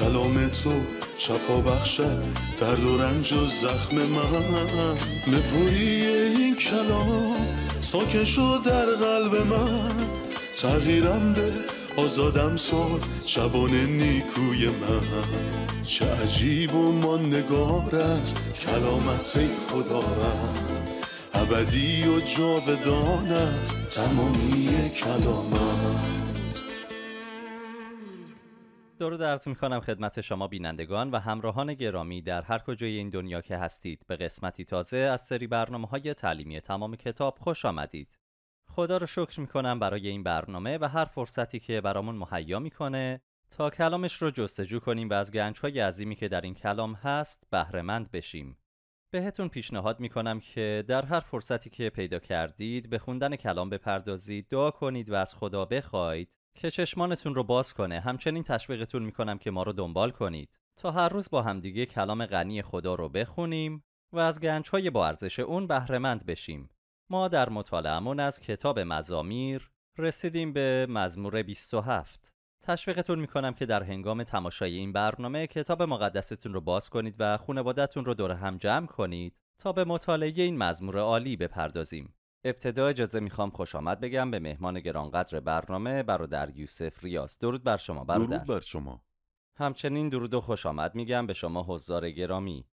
کلام تو شفا بخشد درد و رنج و زخم من نپوری این کلام ساکن شد در قلب من تغییرم به آزادم ساد شبان نیکوی من چه عجیب و ما است کلامت خدا رد ابدی و جاودان تمامی کلامت درود درس میکنم خدمت شما بینندگان و همراهان گرامی در هر کجای این دنیا که هستید به قسمتی تازه از سری برنامه های تعلیمی تمام کتاب خوش آمدید خدا رو شکر میکنم برای این برنامه و هر فرصتی که برامون مهیا میکنه تا کلامش رو جستجو کنیم و از گنج عظیمی که در این کلام هست بهرهمند بشیم بهتون پیشنهاد میکنم که در هر فرصتی که پیدا کردید به خوندن کلام بپردازید دعا کنید و از خدا بخواید که چشمانتون رو باز کنه همچنین تشویقتون میکنم که ما رو دنبال کنید تا هر روز با همدیگه کلام غنی خدا رو بخونیم و از گنجهای با ارزش اون بهرهمند بشیم ما در مطالعهمون از کتاب مزامیر رسیدیم به مزمور 27 تشویقتون میکنم که در هنگام تماشای این برنامه کتاب مقدستون رو باز کنید و خانوادتون رو دور هم جمع کنید تا به مطالعه این مزمور عالی بپردازیم ابتدا اجازه میخوام خوش آمد بگم به مهمان گرانقدر برنامه برادر یوسف ریاض درود بر شما برادر درود بر شما همچنین درود و خوش آمد میگم به شما حضار گرامی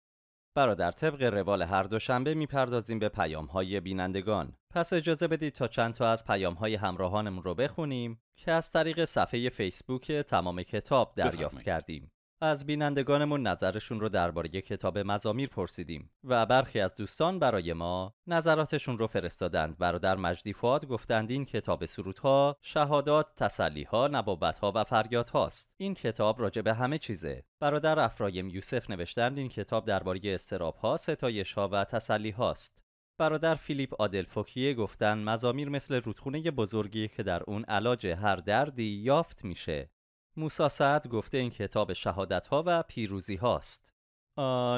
برادر طبق روال هر دوشنبه میپردازیم به پیام های بینندگان پس اجازه بدید تا چند تا از پیام های همراهانمون رو بخونیم که از طریق صفحه فیسبوک تمام کتاب دریافت کردیم از بینندگانمون نظرشون رو درباره کتاب مزامیر پرسیدیم و برخی از دوستان برای ما نظراتشون رو فرستادند برادر مجدی فاد گفتند این کتاب سرودها شهادات تسلیها نبوتها و فریادهاست این کتاب راجع به همه چیزه برادر افرایم یوسف نوشتند این کتاب درباره استرابها ستایشها و تسلیهاست برادر فیلیپ آدل گفتند گفتن مزامیر مثل رودخونه بزرگی که در اون علاج هر دردی یافت میشه موسا سعد گفته این کتاب شهادت ها و پیروزی هاست.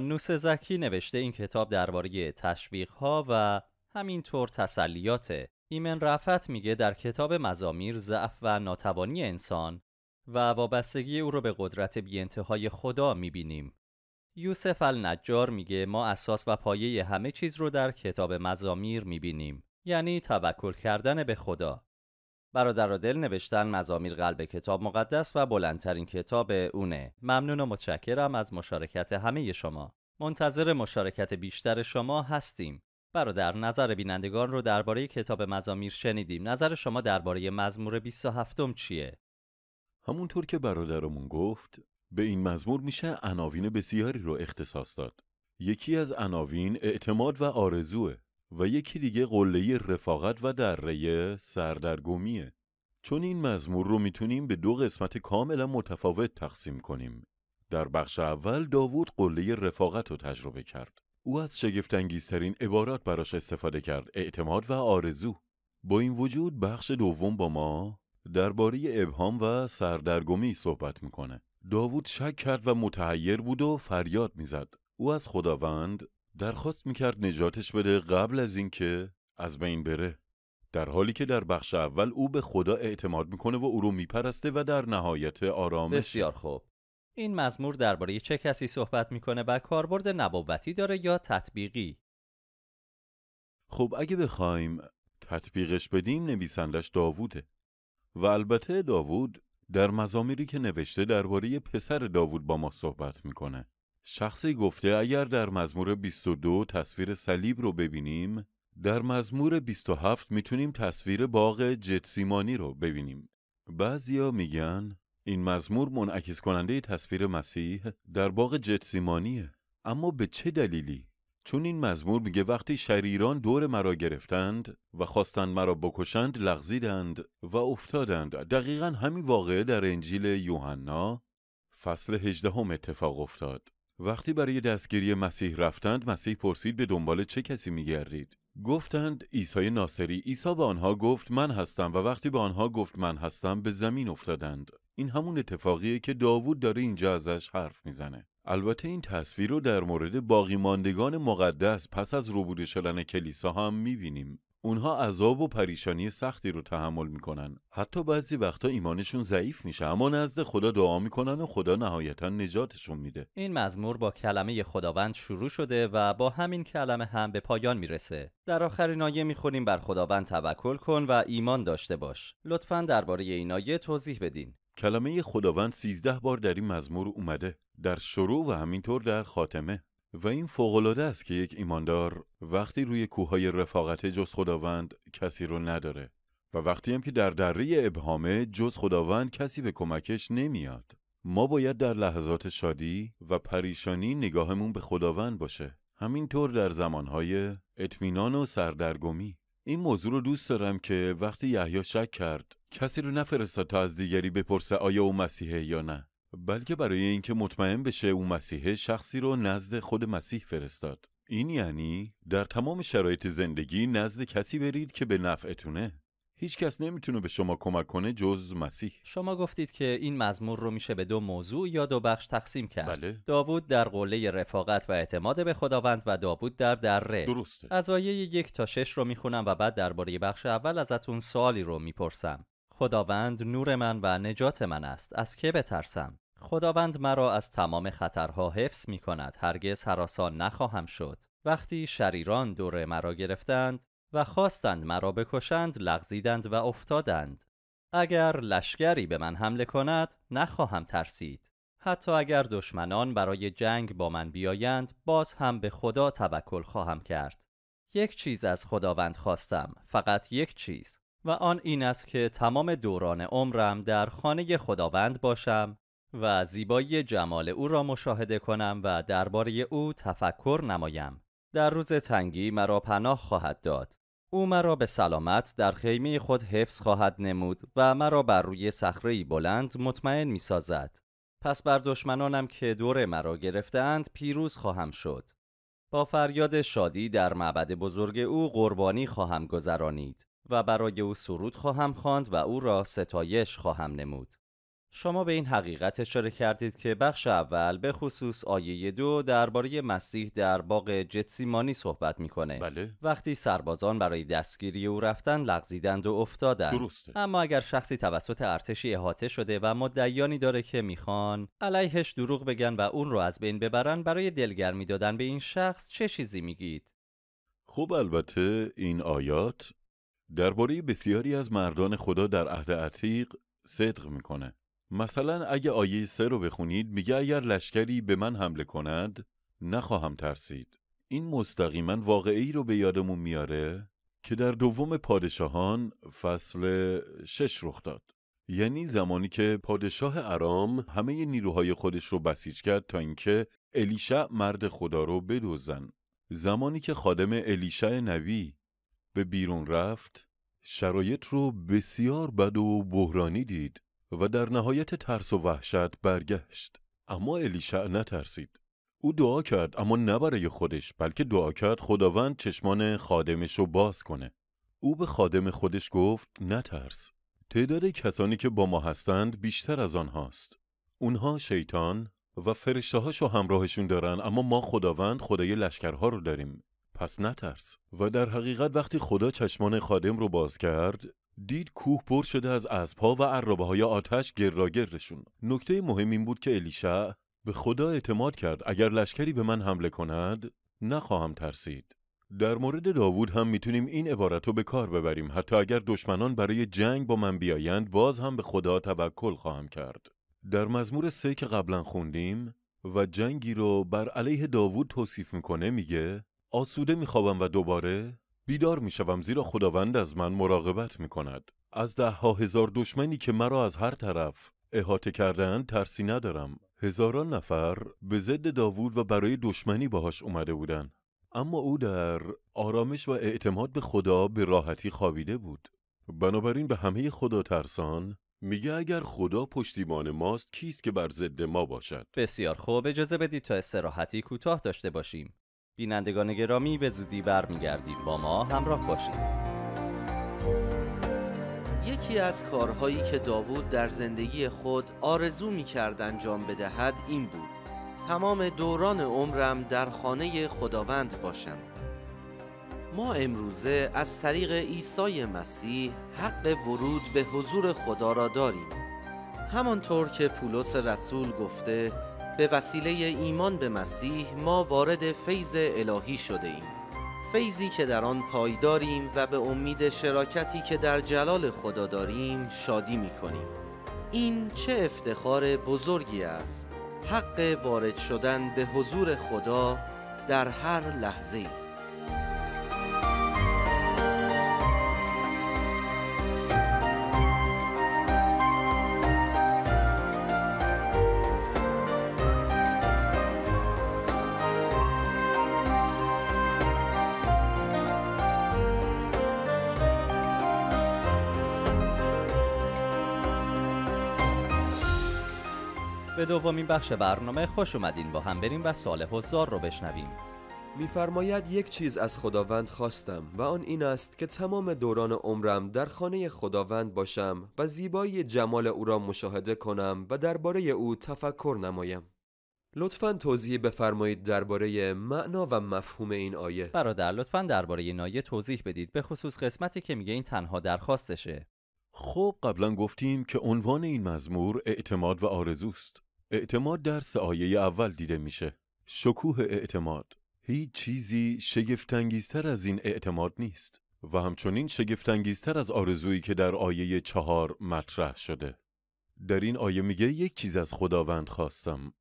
نوس زکی نوشته این کتاب درباره تشویق ها و همینطور تسلیات. ایمن رفت میگه در کتاب مزامیر ضعف و ناتوانی انسان و وابستگی او رو به قدرت بی انتهای خدا میبینیم. یوسف النجار میگه ما اساس و پایه همه چیز رو در کتاب مزامیر میبینیم یعنی توکل کردن به خدا برادر دل نوشتن مزامیر قلب کتاب مقدس و بلندترین کتاب اونه ممنون و متشکرم از مشارکت همه شما منتظر مشارکت بیشتر شما هستیم برادر نظر بینندگان رو درباره کتاب مزامیر شنیدیم نظر شما درباره مزمور 27 هفتم چیه همونطور که برادرمون گفت به این مزمور میشه عناوین بسیاری رو اختصاص داد یکی از عناوین اعتماد و آرزوه و یکی دیگه قله رفاقت و دره سردرگمیه چون این مزمور رو میتونیم به دو قسمت کاملا متفاوت تقسیم کنیم در بخش اول داوود قله رفاقت رو تجربه کرد او از شگفتانگیزترین عبارات براش استفاده کرد اعتماد و آرزو با این وجود بخش دوم با ما درباره ابهام و سردرگمی صحبت میکنه داوود شک کرد و متحیر بود و فریاد میزد او از خداوند درخواست میکرد نجاتش بده قبل از اینکه از بین بره در حالی که در بخش اول او به خدا اعتماد میکنه و او رو میپرسته و در نهایت آرامش بسیار خوب این مزمور درباره چه کسی صحبت میکنه و کاربرد نبوتی داره یا تطبیقی خب اگه بخوایم تطبیقش بدیم نویسندش داووده و البته داوود در مزامیری که نوشته درباره پسر داوود با ما صحبت میکنه شخصی گفته اگر در مزمور 22 تصویر صلیب رو ببینیم در مزمور 27 میتونیم تصویر باغ جتسیمانی رو ببینیم بعضیا میگن این مزمور منعکس کننده تصویر مسیح در باغ جتسیمانیه اما به چه دلیلی چون این مزمور میگه وقتی شریران دور مرا گرفتند و خواستند مرا بکشند لغزیدند و افتادند دقیقا همین واقعه در انجیل یوحنا فصل 18 اتفاق افتاد وقتی برای دستگیری مسیح رفتند مسیح پرسید به دنبال چه کسی میگردید گفتند عیسی ناصری عیسی به آنها گفت من هستم و وقتی به آنها گفت من هستم به زمین افتادند این همون اتفاقیه که داوود داره اینجا ازش حرف میزنه البته این تصویر رو در مورد باقی ماندگان مقدس پس از روبوده شدن کلیسا هم میبینیم اونها عذاب و پریشانی سختی رو تحمل میکنن حتی بعضی وقتا ایمانشون ضعیف میشه اما نزد خدا دعا میکنن و خدا نهایتا نجاتشون میده این مزمور با کلمه خداوند شروع شده و با همین کلمه هم به پایان میرسه در آخرین آیه میخونیم بر خداوند توکل کن و ایمان داشته باش لطفا درباره این آیه توضیح بدین کلمه خداوند 13 بار در این مزمور اومده در شروع و همینطور در خاتمه و این فوقالعاده است که یک ایماندار وقتی روی کوههای رفاقت جز خداوند کسی رو نداره و وقتی هم که در دره ابهامه جز خداوند کسی به کمکش نمیاد ما باید در لحظات شادی و پریشانی نگاهمون به خداوند باشه همینطور در زمانهای اطمینان و سردرگمی این موضوع رو دوست دارم که وقتی یحیی شک کرد کسی رو نفرستاد تا از دیگری بپرسه آیا او مسیحه یا نه بلکه برای اینکه مطمئن بشه او مسیحه شخصی رو نزد خود مسیح فرستاد این یعنی در تمام شرایط زندگی نزد کسی برید که به نفعتونه هیچ کس نمیتونه به شما کمک کنه جز مسیح شما گفتید که این مزمور رو میشه به دو موضوع یا دو بخش تقسیم کرد بله. داوود در قله رفاقت و اعتماد به خداوند و داوود در دره درسته از آیه یک تا شش رو میخونم و بعد درباره بخش اول ازتون سوالی رو میپرسم خداوند نور من و نجات من است از که بترسم خداوند مرا از تمام خطرها حفظ می کند هرگز حراسان نخواهم شد وقتی شریران دور مرا گرفتند و خواستند مرا بکشند لغزیدند و افتادند اگر لشکری به من حمله کند نخواهم ترسید حتی اگر دشمنان برای جنگ با من بیایند باز هم به خدا توکل خواهم کرد یک چیز از خداوند خواستم فقط یک چیز و آن این است که تمام دوران عمرم در خانه خداوند باشم و زیبایی جمال او را مشاهده کنم و درباره او تفکر نمایم در روز تنگی مرا پناه خواهد داد او مرا به سلامت در خیمه خود حفظ خواهد نمود و مرا بر روی صخره بلند مطمئن می سازد. پس بر دشمنانم که دور مرا گرفتند پیروز خواهم شد. با فریاد شادی در معبد بزرگ او قربانی خواهم گذرانید. و برای او سرود خواهم خواند و او را ستایش خواهم نمود. شما به این حقیقت اشاره کردید که بخش اول به خصوص آیه دو درباره مسیح در باغ جتسیمانی صحبت میکنه بله وقتی سربازان برای دستگیری او رفتن لغزیدند و افتادند درسته اما اگر شخصی توسط ارتشی احاطه شده و مدعیانی داره که میخوان علیهش دروغ بگن و اون رو از بین ببرن برای دلگرمی دادن به این شخص چه چیزی میگید خوب البته این آیات درباره بسیاری از مردان خدا در عهد عتیق صدق میکنه مثلا اگه آیه سه رو بخونید میگه اگر لشکری به من حمله کند نخواهم ترسید این مستقیما واقعی رو به یادمون میاره که در دوم پادشاهان فصل شش رخ داد یعنی زمانی که پادشاه ارام همه نیروهای خودش رو بسیج کرد تا اینکه الیشع مرد خدا رو بدوزن زمانی که خادم الیشع نبی به بیرون رفت شرایط رو بسیار بد و بحرانی دید و در نهایت ترس و وحشت برگشت اما الیشع نترسید او دعا کرد اما نه برای خودش بلکه دعا کرد خداوند چشمان خادمش رو باز کنه او به خادم خودش گفت نترس تعداد کسانی که با ما هستند بیشتر از آنهاست اونها شیطان و فرشته هاشو همراهشون دارن اما ما خداوند خدای لشکرها رو داریم پس نترس و در حقیقت وقتی خدا چشمان خادم رو باز کرد دید کوه پر شده از اسبها و عربه های آتش گراگردشون نکته مهم این بود که الیشع به خدا اعتماد کرد اگر لشکری به من حمله کند نخواهم ترسید در مورد داوود هم میتونیم این عبارت رو به کار ببریم حتی اگر دشمنان برای جنگ با من بیایند باز هم به خدا توکل خواهم کرد در مزمور سه که قبلا خوندیم و جنگی رو بر علیه داوود توصیف میکنه میگه آسوده میخوابم و دوباره بیدار میشوم زیرا خداوند از من مراقبت میکند از ده ها هزار دشمنی که مرا از هر طرف احاطه کردن ترسی ندارم هزاران نفر به ضد داوود و برای دشمنی باهاش اومده بودن اما او در آرامش و اعتماد به خدا به راحتی خوابیده بود بنابراین به همه خدا ترسان میگه اگر خدا پشتیبان ماست کیست که بر ضد ما باشد بسیار خوب اجازه بدید تا استراحتی کوتاه داشته باشیم بینندگان گرامی به زودی برمیگردیم با ما همراه باشید یکی از کارهایی که داوود در زندگی خود آرزو میکرد انجام بدهد این بود تمام دوران عمرم در خانه خداوند باشم ما امروزه از طریق عیسی مسیح حق ورود به حضور خدا را داریم همانطور که پولس رسول گفته به وسیله ایمان به مسیح ما وارد فیض الهی شده ایم فیضی که در آن پایداریم و به امید شراکتی که در جلال خدا داریم شادی می کنیم. این چه افتخار بزرگی است حق وارد شدن به حضور خدا در هر لحظه ای. به دومین بخش برنامه خوش اومدین با هم بریم و سال حضار رو بشنویم میفرماید یک چیز از خداوند خواستم و آن این است که تمام دوران عمرم در خانه خداوند باشم و زیبایی جمال او را مشاهده کنم و درباره او تفکر نمایم لطفا توضیح بفرمایید درباره معنا و مفهوم این آیه برادر لطفا درباره این آیه توضیح بدید به خصوص قسمتی که میگه این تنها درخواستشه خب قبلا گفتیم که عنوان این مزمور اعتماد و آرزوست اعتماد در سایه اول دیده میشه. شکوه اعتماد هیچ چیزی شگفتانگیزتر از این اعتماد نیست و همچنین شگفتانگیزتر از آرزویی که در آیه چهار مطرح شده. در این آیه میگه یک چیز از خداوند خواستم.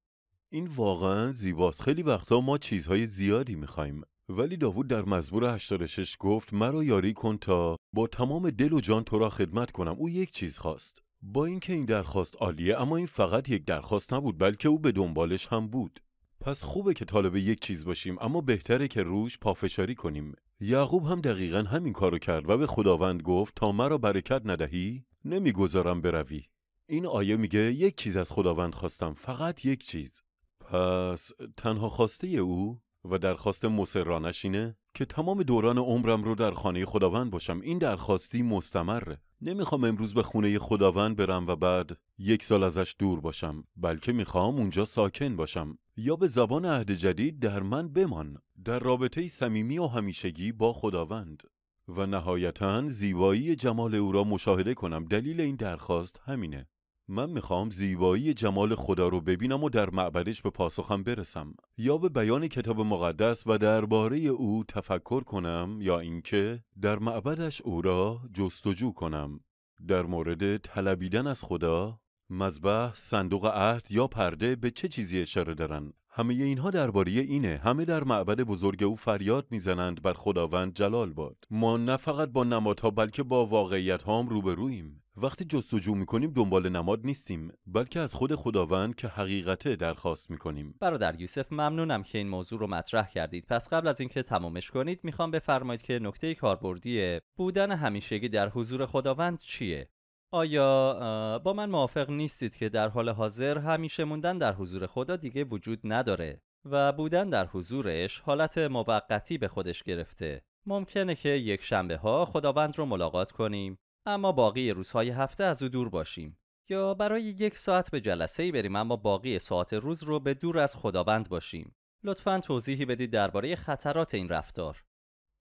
این واقعا زیباست. خیلی وقتا ما چیزهای زیادی میخوایم. ولی داوود در مزبور 86 گفت مرا یاری کن تا با تمام دل و جان تو را خدمت کنم. او یک چیز خواست. با اینکه این درخواست عالیه اما این فقط یک درخواست نبود بلکه او به دنبالش هم بود پس خوبه که طالب یک چیز باشیم اما بهتره که روش پافشاری کنیم یعقوب هم دقیقا همین کارو کرد و به خداوند گفت تا مرا برکت ندهی نمیگذارم بروی این آیه میگه یک چیز از خداوند خواستم فقط یک چیز پس تنها خواسته او و درخواست را اینه که تمام دوران عمرم رو در خانه خداوند باشم این درخواستی مستمره نمیخوام امروز به خونه خداوند برم و بعد یک سال ازش دور باشم بلکه میخوام اونجا ساکن باشم یا به زبان عهد جدید در من بمان در رابطه صمیمی و همیشگی با خداوند و نهایتا زیبایی جمال او را مشاهده کنم دلیل این درخواست همینه من میخوام زیبایی جمال خدا رو ببینم و در معبدش به پاسخم برسم یا به بیان کتاب مقدس و درباره او تفکر کنم یا اینکه در معبدش او را جستجو کنم در مورد طلبیدن از خدا مذبح، صندوق عهد یا پرده به چه چیزی اشاره دارن؟ همه اینها درباره اینه همه در معبد بزرگ او فریاد میزنند بر خداوند جلال باد ما نه فقط با نمادها بلکه با واقعیت ها هم روبرویم وقتی جستجو میکنیم دنبال نماد نیستیم بلکه از خود خداوند که حقیقته درخواست میکنیم برادر یوسف ممنونم که این موضوع رو مطرح کردید پس قبل از اینکه تمامش کنید میخوام بفرمایید که نکته کاربردی بودن همیشگی در حضور خداوند چیه آیا با من موافق نیستید که در حال حاضر همیشه موندن در حضور خدا دیگه وجود نداره و بودن در حضورش حالت موقتی به خودش گرفته ممکنه که یک شنبه ها خداوند رو ملاقات کنیم اما باقی روزهای هفته از او دور باشیم یا برای یک ساعت به جلسه ای بریم اما باقی ساعت روز رو به دور از خداوند باشیم لطفا توضیحی بدید درباره خطرات این رفتار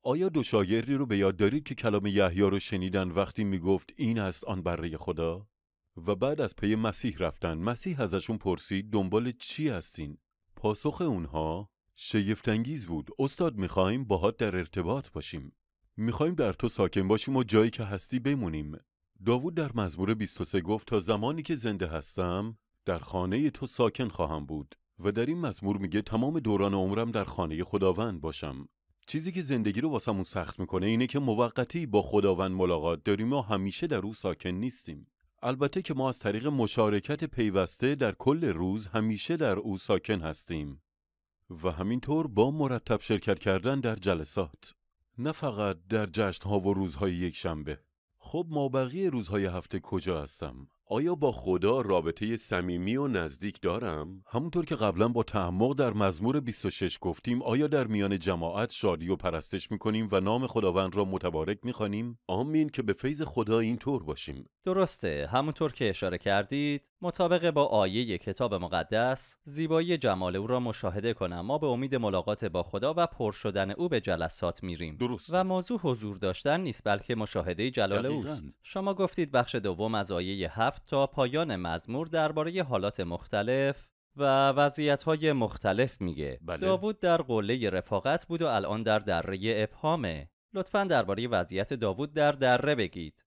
آیا دو شاگردی رو به یاد دارید که کلام یحیی رو شنیدن وقتی میگفت این است آن بره خدا و بعد از پی مسیح رفتن مسیح ازشون پرسید دنبال چی هستین پاسخ اونها شگفتانگیز بود استاد میخواهیم باهات در ارتباط باشیم میخواهیم در تو ساکن باشیم و جایی که هستی بمونیم داوود در مزمور 23 گفت تا زمانی که زنده هستم در خانه تو ساکن خواهم بود و در این مزمور میگه تمام دوران عمرم در خانه خداوند باشم چیزی که زندگی رو واسمون سخت میکنه اینه که موقتی با خداوند ملاقات داریم و همیشه در او ساکن نیستیم البته که ما از طریق مشارکت پیوسته در کل روز همیشه در او ساکن هستیم و همینطور با مرتب شرکت کردن در جلسات نه فقط در جشنها و روزهای یک شنبه خب ما بقیه روزهای هفته کجا هستم آیا با خدا رابطه صمیمی و نزدیک دارم؟ همونطور که قبلا با تعمق در مزمور 26 گفتیم آیا در میان جماعت شادی و پرستش میکنیم و نام خداوند را متبارک میخوانیم؟ آمین که به فیض خدا اینطور باشیم. درسته همونطور که اشاره کردید مطابق با آیه کتاب مقدس زیبایی جمال او را مشاهده کنم ما به امید ملاقات با خدا و پر شدن او به جلسات میریم درست. و موضوع حضور داشتن نیست بلکه مشاهده جلال اوست شما گفتید بخش دوم از آیه تا پایان مزمور درباره حالات مختلف و وضعیت‌های مختلف میگه. بله. داوود در قله رفاقت بود و الان در دره ابهامه. لطفا درباره وضعیت داوود در دره بگید.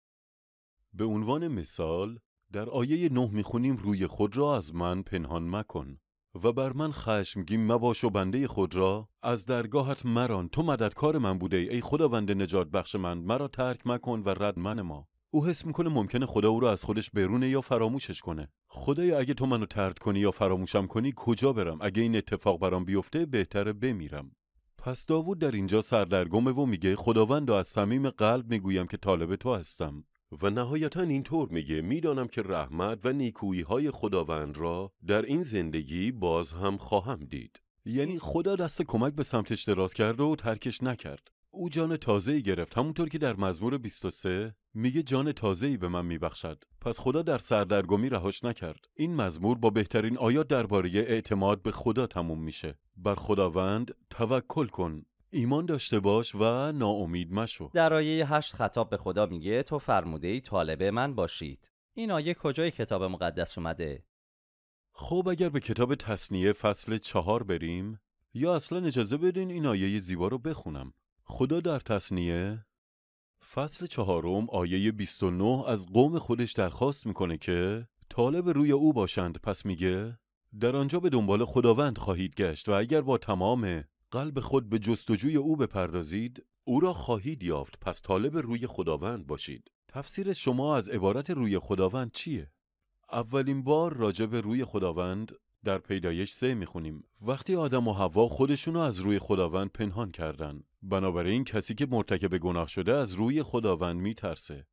به عنوان مثال در آیه نه میخونیم روی خود را از من پنهان مکن و بر من خشمگین مباش و بنده خود را از درگاهت مران تو مددکار من بوده ای, ای خداوند نجات بخش من مرا ترک مکن و رد من ما او حس میکنه ممکنه خدا او رو از خودش برونه یا فراموشش کنه خدایا اگه تو منو ترد کنی یا فراموشم کنی کجا برم اگه این اتفاق برام بیفته بهتره بمیرم پس داوود در اینجا سردرگمه و میگه خداوند از صمیم قلب میگویم که طالب تو هستم و نهایتا اینطور میگه میدانم که رحمت و نیکویی های خداوند را در این زندگی باز هم خواهم دید یعنی خدا دست کمک به سمتش دراز کرده و ترکش نکرد او جان تازه ای گرفت همونطور که در مزمور 23 میگه جان تازه ای به من میبخشد پس خدا در سردرگمی رهاش نکرد این مزمور با بهترین آیات درباره اعتماد به خدا تموم میشه بر خداوند توکل کن ایمان داشته باش و ناامید مشو در آیه 8 خطاب به خدا میگه تو فرموده ای طالب من باشید این آیه کجای کتاب مقدس اومده خب اگر به کتاب تصنیه فصل چهار بریم یا اصلا اجازه بدین این آیه زیبا رو بخونم خدا در تصنیه فصل چهارم آیه 29 از قوم خودش درخواست میکنه که طالب روی او باشند پس میگه در آنجا به دنبال خداوند خواهید گشت و اگر با تمام قلب خود به جستجوی او بپردازید او را خواهید یافت پس طالب روی خداوند باشید تفسیر شما از عبارت روی خداوند چیه؟ اولین بار راجب روی خداوند در پیدایش سه میخونیم وقتی آدم و هوا خودشون رو از روی خداوند پنهان کردن بنابراین کسی که مرتکب گناه شده از روی خداوند میترسه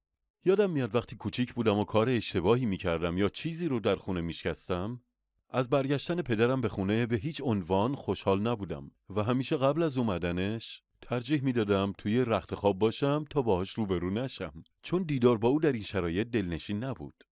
یادم میاد وقتی کوچیک بودم و کار اشتباهی میکردم یا چیزی رو در خونه میشکستم از برگشتن پدرم به خونه به هیچ عنوان خوشحال نبودم و همیشه قبل از اومدنش ترجیح میدادم توی رخت خواب باشم تا باهاش روبرو نشم چون دیدار با او در این شرایط دلنشین نبود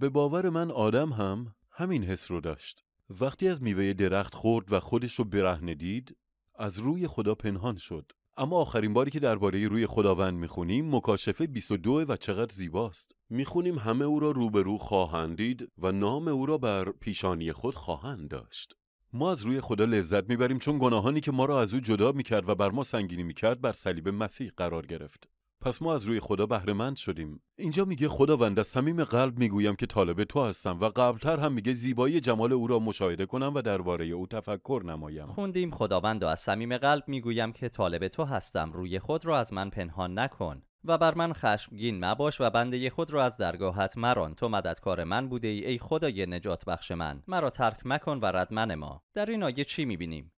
به باور من آدم هم همین حس رو داشت وقتی از میوه درخت خورد و خودش رو برهنه دید از روی خدا پنهان شد اما آخرین باری که درباره روی خداوند میخونیم مکاشفه 22 و چقدر زیباست میخونیم همه او را روبرو خواهند دید و نام او را بر پیشانی خود خواهند داشت ما از روی خدا لذت میبریم چون گناهانی که ما را از او جدا میکرد و بر ما سنگینی میکرد بر صلیب مسیح قرار گرفت پس ما از روی خدا بهرهمند شدیم اینجا میگه خداوند از صمیم قلب میگویم که طالب تو هستم و قبلتر هم میگه زیبایی جمال او را مشاهده کنم و درباره او تفکر نمایم خوندیم خداوند از صمیم قلب میگویم که طالب تو هستم روی خود را از من پنهان نکن و بر من خشمگین مباش و بنده خود را از درگاهت مران تو مددکار من بوده ای ای خدای نجات بخش من مرا ترک مکن و رد من ما در این آیه چی میبینیم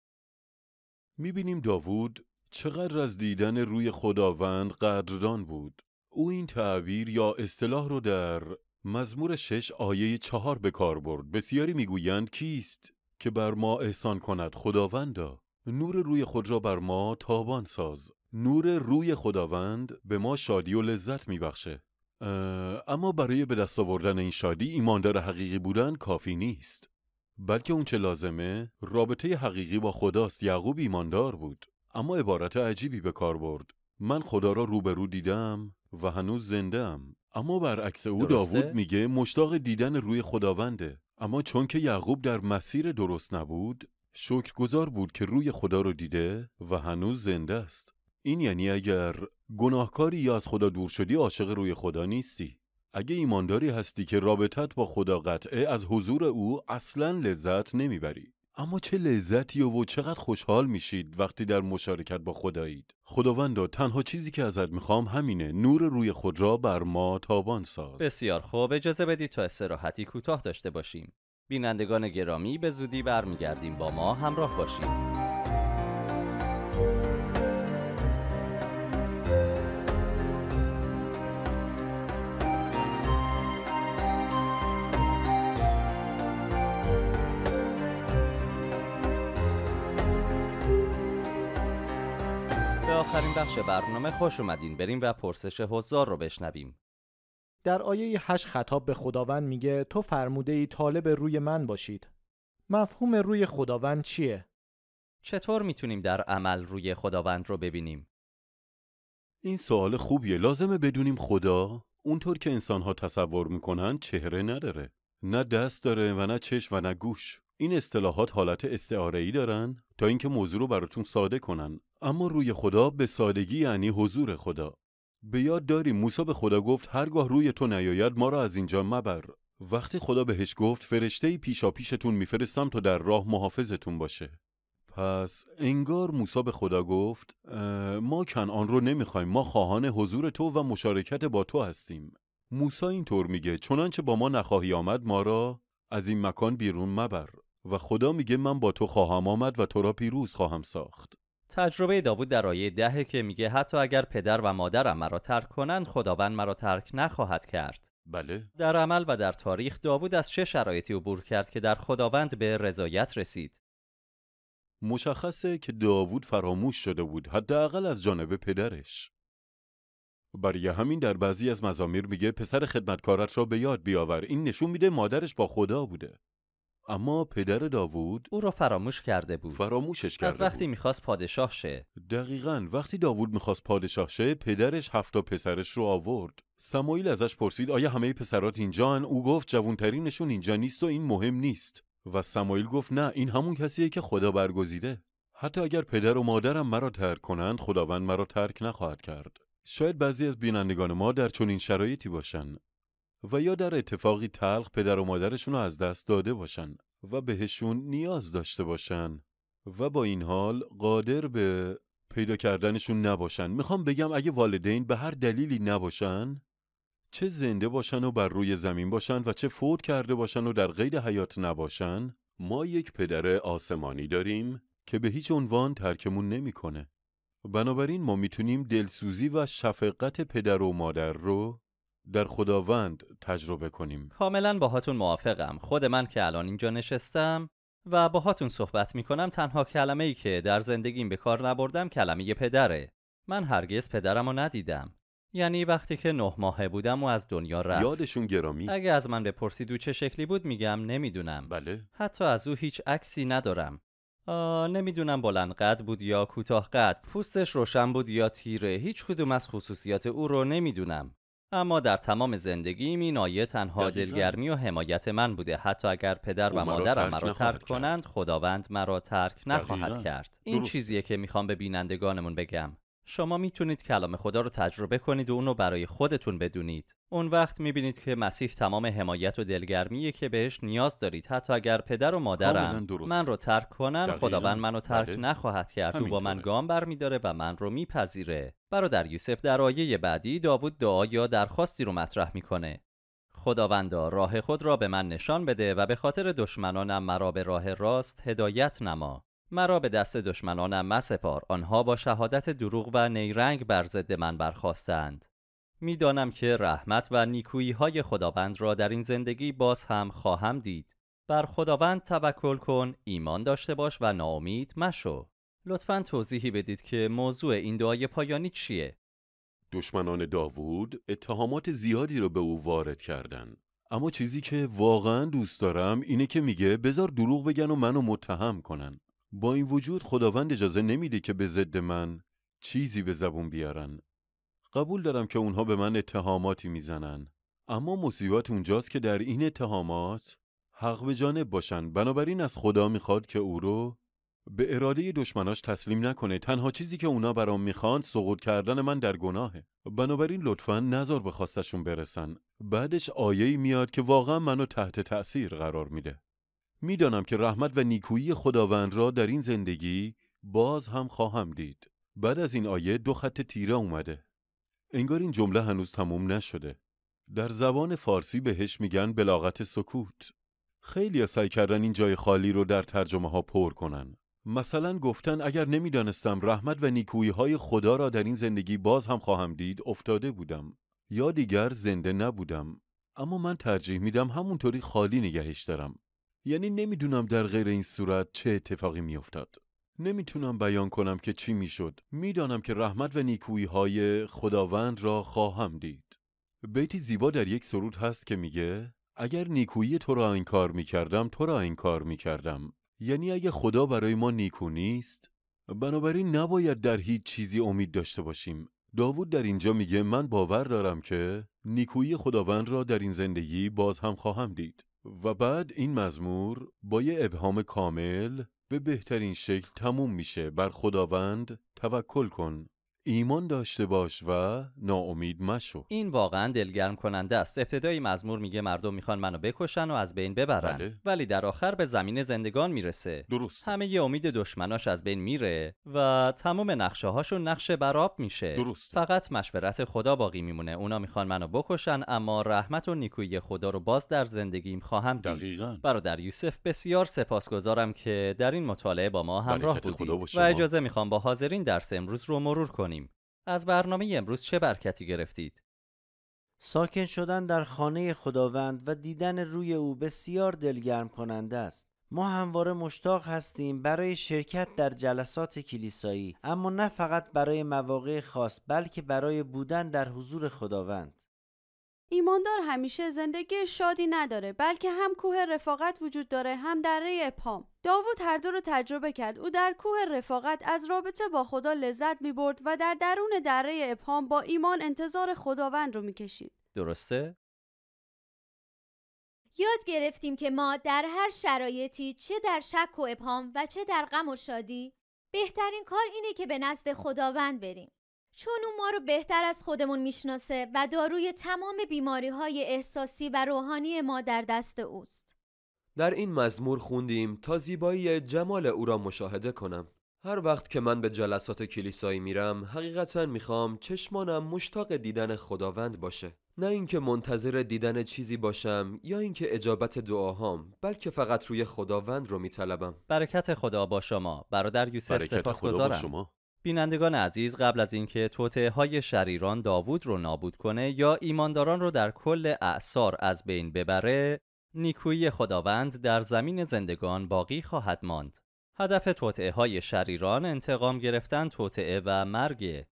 میبینیم داوود چقدر از دیدن روی خداوند قدردان بود او این تعبیر یا اصطلاح رو در مزمور شش آیه چهار به کار برد بسیاری میگویند کیست که بر ما احسان کند خداوندا نور روی خود را بر ما تابان ساز نور روی خداوند به ما شادی و لذت میبخشه اما برای به دست آوردن این شادی ایماندار حقیقی بودن کافی نیست بلکه اون چه لازمه رابطه حقیقی با خداست یعقوب ایماندار بود اما عبارت عجیبی به کار برد من خدا را روبرو دیدم و هنوز زنده ام اما برعکس او درسته؟ داوود میگه مشتاق دیدن روی خداونده اما چون که یعقوب در مسیر درست نبود شکرگزار بود که روی خدا رو دیده و هنوز زنده است این یعنی اگر گناهکاری یا از خدا دور شدی عاشق روی خدا نیستی اگه ایمانداری هستی که رابطت با خدا قطعه از حضور او اصلا لذت نمیبری اما چه لذتی و, و چقدر خوشحال میشید وقتی در مشارکت با خدایید خداوندا تنها چیزی که ازت میخوام همینه نور روی خود را بر ما تابان ساز بسیار خوب اجازه بدید تا استراحتی کوتاه داشته باشیم بینندگان گرامی به زودی برمیگردیم با ما همراه باشید آخرین بخش برنامه خوش اومدین بریم و پرسش هزار رو بشنویم در آیه 8 خطاب به خداوند میگه تو فرموده ای طالب روی من باشید مفهوم روی خداوند چیه؟ چطور میتونیم در عمل روی خداوند رو ببینیم؟ این سوال خوبیه لازمه بدونیم خدا اونطور که انسانها تصور میکنن چهره نداره نه دست داره و نه چش و نه گوش این اصطلاحات حالت استعاره ای دارن تا اینکه موضوع رو براتون ساده کنن اما روی خدا به سادگی یعنی حضور خدا به یاد داری موسی به خدا گفت هرگاه روی تو نیاید ما را از اینجا مبر وقتی خدا بهش گفت فرشته پیشا پیشتون میفرستم تا در راه محافظتون باشه پس انگار موسا به خدا گفت ما کنعان رو نمیخوایم ما خواهان حضور تو و مشارکت با تو هستیم موسا اینطور میگه چنانچه با ما نخواهی آمد ما را از این مکان بیرون مبر و خدا میگه من با تو خواهم آمد و تو را پیروز خواهم ساخت تجربه داوود در آیه دهه که میگه حتی اگر پدر و مادرم مرا ترک کنند خداوند مرا ترک نخواهد کرد بله در عمل و در تاریخ داوود از چه شرایطی عبور کرد که در خداوند به رضایت رسید مشخصه که داوود فراموش شده بود اقل از جانب پدرش برای همین در بعضی از مزامیر میگه پسر خدمتکارت را به یاد بیاور این نشون میده مادرش با خدا بوده اما پدر داوود او را فراموش کرده بود فراموشش کرده از وقتی میخواست پادشاه شه دقیقا وقتی داوود میخواست پادشاه شه پدرش هفتا پسرش رو آورد سمایل ازش پرسید آیا همه پسرات هن؟ او گفت جوونترینشون اینجا نیست و این مهم نیست و سمایل گفت نه این همون کسیه که خدا برگزیده حتی اگر پدر و مادرم مرا ترک کنند خداوند مرا ترک نخواهد کرد شاید بعضی از بینندگان ما در چنین شرایطی باشند و یا در اتفاقی تلخ پدر و مادرشون رو از دست داده باشن و بهشون نیاز داشته باشن و با این حال قادر به پیدا کردنشون نباشن میخوام بگم اگه والدین به هر دلیلی نباشن چه زنده باشن و بر روی زمین باشن و چه فوت کرده باشن و در قید حیات نباشن ما یک پدر آسمانی داریم که به هیچ عنوان ترکمون نمیکنه. بنابراین ما میتونیم دلسوزی و شفقت پدر و مادر رو در خداوند تجربه کنیم کاملا باهاتون موافقم خود من که الان اینجا نشستم و باهاتون صحبت میکنم تنها کلمه ای که در زندگیم به کار نبردم کلمه پدره من هرگز پدرم رو ندیدم یعنی وقتی که نه ماهه بودم و از دنیا رفت یادشون گرامی اگه از من بپرسید او چه شکلی بود میگم نمیدونم بله حتی از او هیچ عکسی ندارم نمیدونم بلند قد بود یا کوتاه قد پوستش روشن بود یا تیره هیچ کدوم از خصوصیات او رو نمیدونم اما در تمام زندگی این تنها دلگرمی و حمایت من بوده حتی اگر پدر و مادرم مرا ترک کنند خداوند مرا ترک نخواهد کرد این چیزیه که میخوام به بینندگانمون بگم شما میتونید کلام خدا رو تجربه کنید و اون رو برای خودتون بدونید. اون وقت میبینید که مسیح تمام حمایت و دلگرمیه که بهش نیاز دارید حتی اگر پدر و مادرم من رو ترک کنن خداوند منو ترک بله. نخواهد کرد و با من گام برمیداره و من رو میپذیره برادر یوسف در آیه بعدی داوود دعا یا درخواستی رو مطرح میکنه خداوندا راه خود را به من نشان بده و به خاطر دشمنانم مرا به راه راست هدایت نما مرا به دست دشمنانم مسپار آنها با شهادت دروغ و نیرنگ بر ضد من برخواستند میدانم که رحمت و نیکویی های خداوند را در این زندگی باز هم خواهم دید بر خداوند توکل کن ایمان داشته باش و ناامید مشو لطفا توضیحی بدید که موضوع این دعای پایانی چیه دشمنان داوود اتهامات زیادی رو به او وارد کردند اما چیزی که واقعا دوست دارم اینه که میگه بزار دروغ بگن و منو متهم کنن با این وجود خداوند اجازه نمیده که به ضد من چیزی به زبون بیارن. قبول دارم که اونها به من اتهاماتی میزنن. اما مصیبت اونجاست که در این اتهامات حق به جانب باشن. بنابراین از خدا میخواد که او رو به اراده دشمناش تسلیم نکنه. تنها چیزی که اونا برام میخوان سقوط کردن من در گناهه. بنابراین لطفا نظر به خواستشون برسن. بعدش آیه‌ای میاد که واقعا منو تحت تأثیر قرار میده. میدانم که رحمت و نیکویی خداوند را در این زندگی باز هم خواهم دید. بعد از این آیه دو خط تیره اومده. انگار این جمله هنوز تموم نشده. در زبان فارسی بهش میگن بلاغت سکوت. خیلی سعی کردن این جای خالی رو در ترجمه ها پر کنن. مثلا گفتن اگر نمیدانستم رحمت و نیکویی های خدا را در این زندگی باز هم خواهم دید افتاده بودم یا دیگر زنده نبودم اما من ترجیح میدم همونطوری خالی نگهش دارم یعنی نمیدونم در غیر این صورت چه اتفاقی میافتاد نمیتونم بیان کنم که چی میشد میدانم که رحمت و نیکویی های خداوند را خواهم دید بیتی زیبا در یک سرود هست که میگه اگر نیکویی تو را این کار میکردم تو را این کار میکردم یعنی اگه خدا برای ما نیکو نیست بنابراین نباید در هیچ چیزی امید داشته باشیم داوود در اینجا میگه من باور دارم که نیکویی خداوند را در این زندگی باز هم خواهم دید و بعد این مزمور با یه ابهام کامل به بهترین شکل تموم میشه بر خداوند توکل کن ایمان داشته باش و ناامید مشو این واقعا دلگرم کننده است ابتدای مزمور میگه مردم میخوان منو بکشن و از بین ببرن بله. ولی در آخر به زمین زندگان میرسه درست همه ی امید دشمناش از بین میره و تمام نقشه هاشون نقشه براب میشه درست فقط مشورت خدا باقی میمونه اونا میخوان منو بکشن اما رحمت و نیکویی خدا رو باز در زندگیم خواهم دید دقیقاً. برادر یوسف بسیار سپاسگزارم که در این مطالعه با ما همراه بودید و اجازه میخوام با حاضرین درس امروز رو مرور کنیم از برنامه امروز چه برکتی گرفتید؟ ساکن شدن در خانه خداوند و دیدن روی او بسیار دلگرم کننده است. ما همواره مشتاق هستیم برای شرکت در جلسات کلیسایی اما نه فقط برای مواقع خاص بلکه برای بودن در حضور خداوند ایماندار همیشه زندگی شادی نداره بلکه هم کوه رفاقت وجود داره هم دره پام. داوود هر دو رو تجربه کرد او در کوه رفاقت از رابطه با خدا لذت می و در درون دره ابهام با ایمان انتظار خداوند رو می‌کشید. درسته؟ یاد گرفتیم که ما در هر شرایطی چه در شک و ابهام و چه در غم و شادی بهترین کار اینه که به نزد خداوند بریم چون او ما رو بهتر از خودمون میشناسه و داروی تمام بیماری های احساسی و روحانی ما در دست اوست. در این مزمور خوندیم تا زیبایی جمال او را مشاهده کنم. هر وقت که من به جلسات کلیسایی میرم حقیقتا میخوام چشمانم مشتاق دیدن خداوند باشه. نه اینکه منتظر دیدن چیزی باشم یا اینکه اجابت دعاهام بلکه فقط روی خداوند رو میطلبم برکت خدا با شما برادر یوسف سپاسگزارم بینندگان عزیز قبل از اینکه توطعه های شریران داوود رو نابود کنه یا ایمانداران رو در کل اعثار از بین ببره نیکویی خداوند در زمین زندگان باقی خواهد ماند هدف توطعه های شریران انتقام گرفتن توطعه و مرگ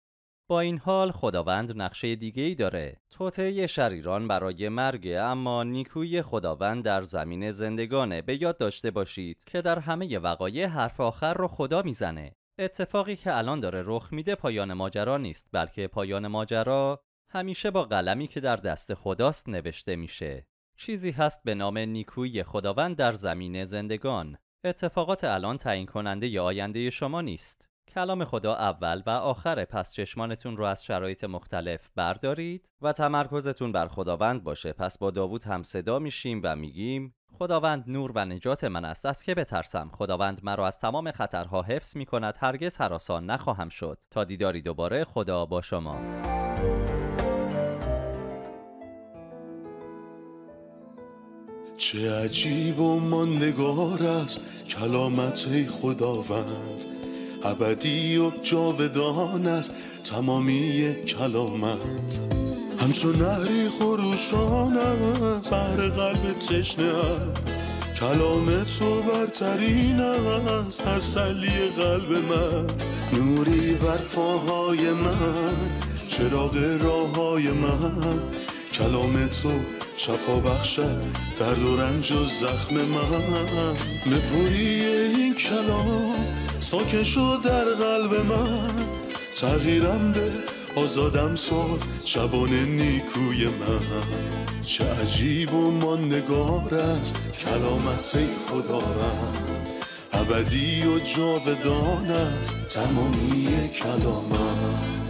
با این حال خداوند نقشه دیگه ای داره توطعه شریران برای مرگ اما نیکویی خداوند در زمین زندگانه به یاد داشته باشید که در همه وقایع حرف آخر رو خدا میزنه اتفاقی که الان داره رخ میده پایان ماجرا نیست بلکه پایان ماجرا همیشه با قلمی که در دست خداست نوشته میشه چیزی هست به نام نیکوی خداوند در زمین زندگان اتفاقات الان تعیین کننده ی آینده شما نیست کلام خدا اول و آخره پس چشمانتون رو از شرایط مختلف بردارید و تمرکزتون بر خداوند باشه پس با داوود هم صدا میشیم و میگیم خداوند نور و نجات من است از که بترسم خداوند مرا از تمام خطرها حفظ می کند هرگز حراسان نخواهم شد تا دیداری دوباره خدا با شما چه عجیب و ماندگار است کلامت خداوند ابدی و جاودان است تمامی کلامت همچون نهری خروشان است بر قلب تشنه کلام تو برترین است تسلی قلب من نوری بر فاهای من چراغ راه های من کلام تو شفا بخشد درد و رنج و زخم من نپوری این کلام ساکن شد در قلب من تغییرم به آزادم ساد شبان نیکوی من چه عجیب و ماندگار است کلامت ای خدا رد ابدی و جاودانت است تمامی کلامت